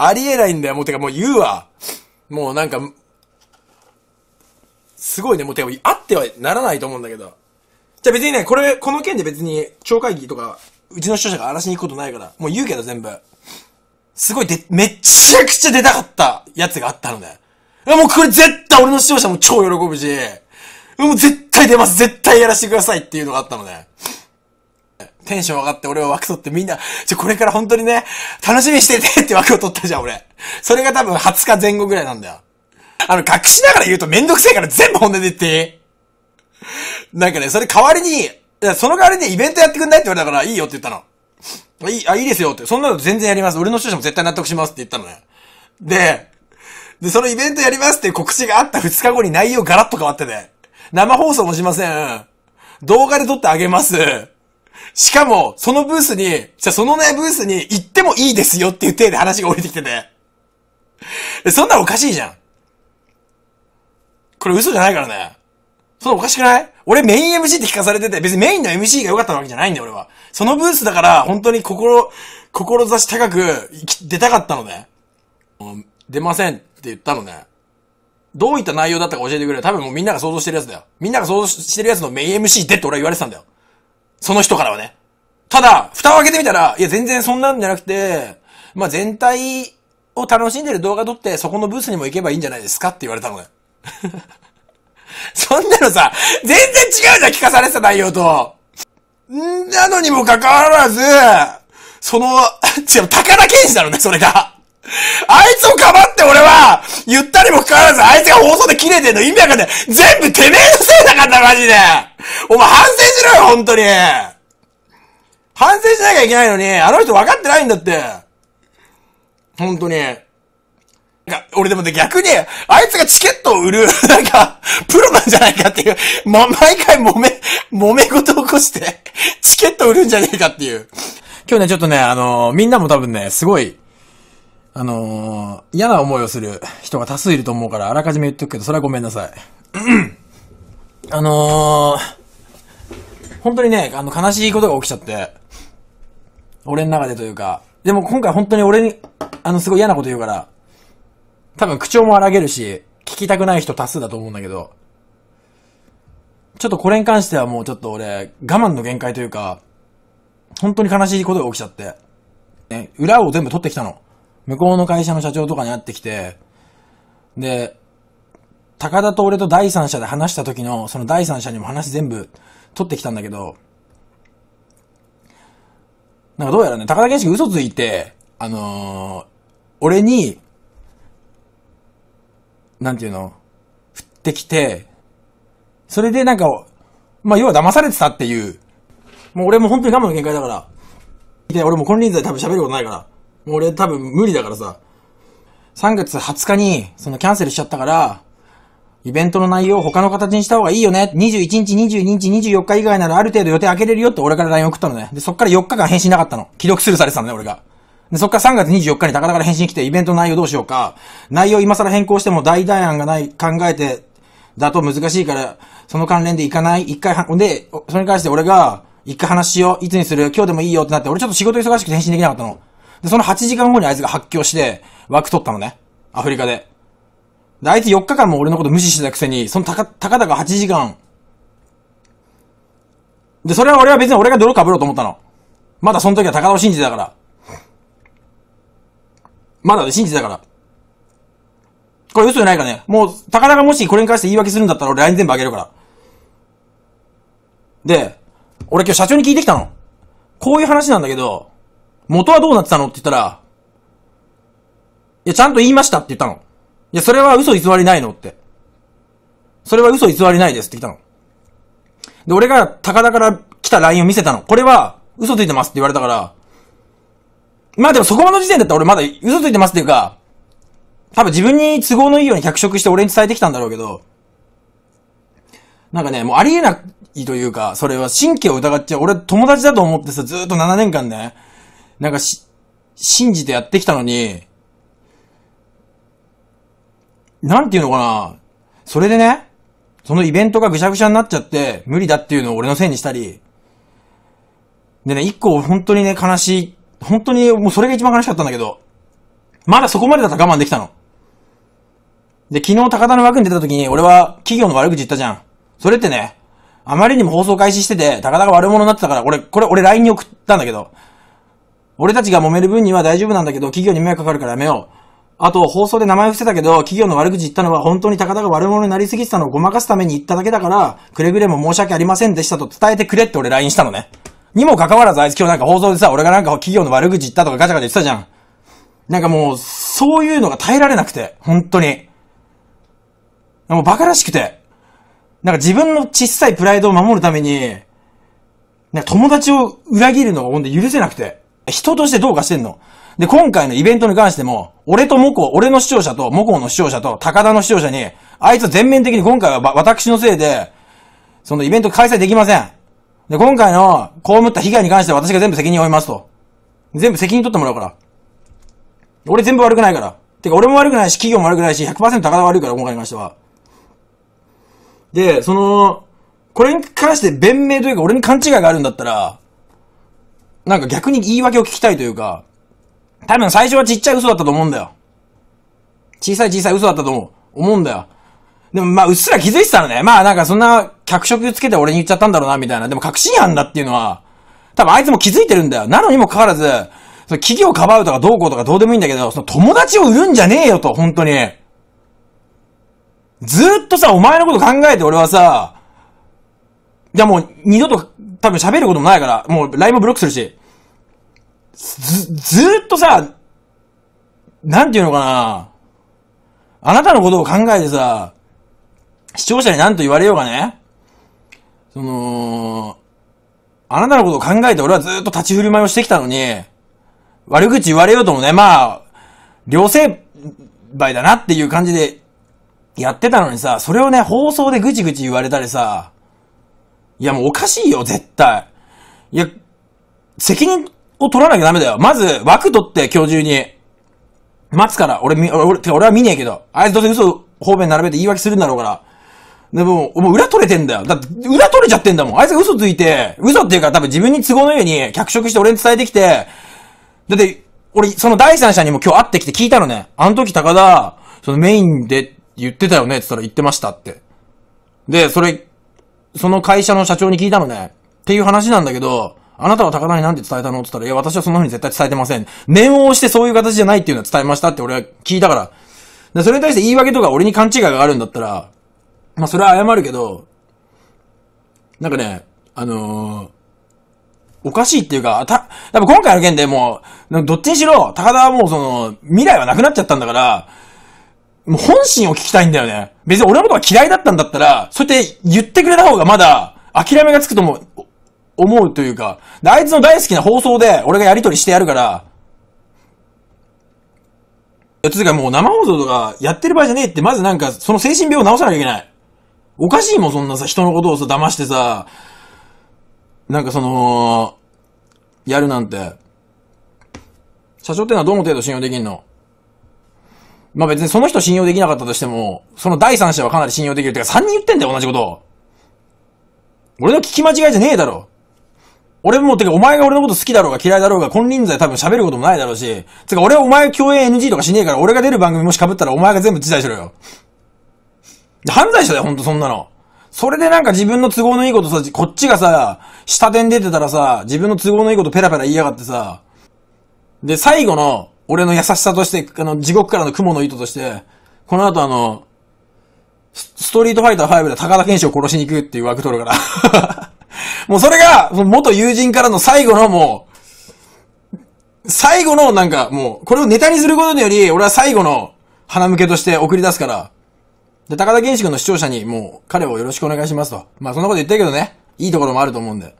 ありえないんだよ。もうてかもう言うわ。もうなんか、すごいね。もうてか、あってはならないと思うんだけど。じゃあ別にね、これ、この件で別に、超会議とか、うちの視聴者が荒らしに行くことないから、もう言うけど全部。すごいで、めっちゃくちゃ出たかったやつがあったのね。もうこれ絶対俺の視聴者も超喜ぶし、もう絶対出ます絶対やらせてくださいっていうのがあったのね。テンション上がって俺は枠取ってみんな、ちょ、これから本当にね、楽しみにしててって枠を取ったじゃん、俺。それが多分20日前後ぐらいなんだよ。あの、隠しながら言うとめんどくせえから全部本音で言っていいなんかね、それ代わりに、その代わりにイベントやってくんないって言われたから、いいよって言ったの。いい、あ、いいですよって。そんなの全然やります。俺の視聴者も絶対納得しますって言ったのね。で、で、そのイベントやりますっていう告知があった2日後に内容ガラッと変わってて。生放送もしません。動画で撮ってあげます。しかも、そのブースに、じゃそのね、ブースに行ってもいいですよっていう体で話が降りてきてて。そんなのおかしいじゃん。これ嘘じゃないからね。そんなおかしくない俺メイン MC って聞かされてて、別にメインの MC が良かったわけじゃないんだよ、俺は。そのブースだから、本当に心、志高く、出たかったのね。出ませんって言ったのね。どういった内容だったか教えてくれ。多分もうみんなが想像してるやつだよ。みんなが想像してるやつのメイン MC でって俺は言われてたんだよ。その人からはね。ただ、蓋を開けてみたら、いや、全然そんなんじゃなくて、まあ、全体を楽しんでる動画撮って、そこのブースにも行けばいいんじゃないですかって言われたのね。そんなのさ、全然違うじゃん、聞かされてた内容と。んなのにもかかわらず、その、違う、高田健士なのね、それが。あ言ったにもかかわらず、あいつが放送で切れてんの意味わかんない。全部てめえのせいだからな、マジで。お前反省しろよ、本当に。反省しなきゃいけないのに、あの人分かってないんだって。本当に。俺でも逆に、あいつがチケットを売る、なんか、プロなんじゃないかっていう、ま、毎回揉め、揉め事を起こして、チケット売るんじゃねえかっていう。今日ね、ちょっとね、あのー、みんなも多分ね、すごい、あのー、嫌な思いをする人が多数いると思うから、あらかじめ言っとくけど、それはごめんなさい。あのー、本当にね、あの、悲しいことが起きちゃって、俺の中でというか、でも今回本当に俺に、あの、すごい嫌なこと言うから、多分口調も荒げるし、聞きたくない人多数だと思うんだけど、ちょっとこれに関してはもうちょっと俺、我慢の限界というか、本当に悲しいことが起きちゃって、ね、裏を全部取ってきたの。向こうの会社の社長とかに会ってきて、で、高田と俺と第三者で話した時の、その第三者にも話全部取ってきたんだけど、なんかどうやらね、高田健志が嘘ついて、あのー、俺に、なんていうの、振ってきて、それでなんか、まあ、要は騙されてたっていう。もう俺も本当に我慢の限界だから。で、俺も金輪際多分喋ることないから。俺多分無理だからさ、3月20日に、そのキャンセルしちゃったから、イベントの内容を他の形にした方がいいよね。21日、22日、24日以外ならある程度予定開けれるよって俺から LINE 送ったのね。で、そっから4日間返信なかったの。既読するされてたのね、俺が。で、そっから3月24日に高田から返信来て、イベントの内容どうしようか。内容今更変更しても大大案がない、考えて、だと難しいから、その関連でいかない一回は、で、それに関して俺が、一回話しよう。いつにする今日でもいいよってなって、俺ちょっと仕事忙しくて返信できなかったの。で、その8時間後にあいつが発狂して、枠取ったのね。アフリカで。で、あいつ4日間も俺のこと無視してたくせに、そのたか、たかだか8時間。で、それは俺は別に俺が泥かぶろうと思ったの。まだその時は高田を信じてたから。まだで信じてたから。これ嘘じゃないからね。もう、高田がもしこれに関して言い訳するんだったら俺 LINE 全部あげるから。で、俺今日社長に聞いてきたの。こういう話なんだけど、元はどうなってたのって言ったら、いや、ちゃんと言いましたって言ったの。いや、それは嘘偽りないのって。それは嘘偽りないですって来たの。で、俺が高田から来た LINE を見せたの。これは嘘ついてますって言われたから、まあでもそこまで時点だったら俺まだ嘘ついてますっていうか、多分自分に都合のいいように脚色して俺に伝えてきたんだろうけど、なんかね、もうありえないというか、それは神経を疑っちゃう。俺友達だと思ってさ、ずっと7年間ね、なんかし、信じてやってきたのに、なんていうのかなそれでね、そのイベントがぐしゃぐしゃになっちゃって、無理だっていうのを俺のせいにしたり、でね、一個本当にね、悲しい、本当にもうそれが一番悲しかったんだけど、まだそこまでだったら我慢できたの。で、昨日高田の枠に出た時に俺は企業の悪口言ったじゃん。それってね、あまりにも放送開始してて、高田が悪者になってたから、俺、これ俺 LINE に送ったんだけど、俺たちが揉める分には大丈夫なんだけど、企業に迷惑かかるからやめよう。あと、放送で名前伏せたけど、企業の悪口言ったのは本当に高田が悪者になりすぎてたのをごまかすために言っただけだから、くれぐれも申し訳ありませんでしたと伝えてくれって俺 LINE したのね。にもかかわらずあいつ今日なんか放送でさ、俺がなんか企業の悪口言ったとかガチャガチャ言ってたじゃん。なんかもう、そういうのが耐えられなくて、本当に。もう馬鹿らしくて。なんか自分の小さいプライドを守るために、なんか友達を裏切るのがほんで許せなくて。人としてどうかしてんの。で、今回のイベントに関しても、俺とモコ、俺の視聴者と、モコの視聴者と、高田の視聴者に、あいつ全面的に今回は私のせいで、そのイベント開催できません。で、今回の、被った被害に関しては私が全部責任を負いますと。全部責任取ってもらうから。俺全部悪くないから。てか、俺も悪くないし、企業も悪くないし、100%高田悪いから、今回に関しては。で、その、これに関して弁明というか、俺に勘違いがあるんだったら、なんか逆に言い訳を聞きたいというか、多分最初はちっちゃい嘘だったと思うんだよ。小さい小さい嘘だったと思う。思うんだよ。でもまあ、うっすら気づいてたのね。まあなんかそんな脚色つけて俺に言っちゃったんだろうな、みたいな。でも確信犯だっていうのは、多分あいつも気づいてるんだよ。なのにもかかわらず、その企業かばうとかどうこうとかどうでもいいんだけど、その友達を売るんじゃねえよと、本当に。ずーっとさ、お前のこと考えて俺はさ、いやもう二度と多分喋ることもないから、もうライブブロックするし。ず、ずっとさ、なんていうのかな。あなたのことを考えてさ、視聴者に何と言われようがね、その、あなたのことを考えて俺はずっと立ち振る舞いをしてきたのに、悪口言われようともね、まあ、両成敗だなっていう感じでやってたのにさ、それをね、放送でぐちぐち言われたりさ、いやもうおかしいよ、絶対。いや、責任を取らなきゃダメだよ。まず、枠取って、今日中に。待つから。俺、俺、俺は見ねえけど。あいつどうせ嘘方面並べて言い訳するんだろうから。でも、もう裏取れてんだよ。だって、裏取れちゃってんだもん。あいつが嘘ついて、嘘っていうか多分自分に都合のように脚色して俺に伝えてきて、だって、俺、その第三者にも今日会ってきて聞いたのね。あの時高田、そのメインで言ってたよねって言ったら言ってましたって。で、それ、その会社の社長に聞いたのね。っていう話なんだけど、あなたは高田に何て伝えたのって言ったら、いや、私はそんな風に絶対伝えてません。念を押してそういう形じゃないっていうのは伝えましたって俺は聞いたから。で、それに対して言い訳とか俺に勘違いがあるんだったら、まあ、それは謝るけど、なんかね、あのー、おかしいっていうか、た、多分今回の件でもう、どっちにしろ、高田はもうその、未来はなくなっちゃったんだから、もう本心を聞きたいんだよね。別に俺のことが嫌いだったんだったら、そうやって言ってくれた方がまだ、諦めがつくと思う。思うというか、あいつの大好きな放送で俺がやりとりしてやるから、いや、つうかもう生放送とかやってる場合じゃねえって、まずなんかその精神病を治さなきゃいけない。おかしいもん、そんなさ、人のことをさ、騙してさ、なんかその、やるなんて。社長ってのはどの程度信用できんのまあ別にその人信用できなかったとしても、その第三者はかなり信用できる。ってか三人言ってんだよ、同じこと。俺の聞き間違いじゃねえだろ。俺も、てか、お前が俺のこと好きだろうが嫌いだろうが、金輪際多分喋ることもないだろうし、てか、俺はお前共演 NG とかしねえから、俺が出る番組もし被ったらお前が全部辞退しろよ。犯罪者だよ、ほんとそんなの。それでなんか自分の都合のいいことさ、こっちがさ、下手に出てたらさ、自分の都合のいいことペラペラ言いやがってさ、で、最後の、俺の優しさとして、あの、地獄からの雲の糸として、この後あの、ストリートファイター5で高田健士を殺しに行くっていう枠取るからもうそれが、元友人からの最後のもう、最後のなんかもう、これをネタにすることにより、俺は最後の鼻向けとして送り出すから、で、高田健志君の視聴者にもう、彼をよろしくお願いしますと。まあそんなこと言ったけどね、いいところもあると思うんで。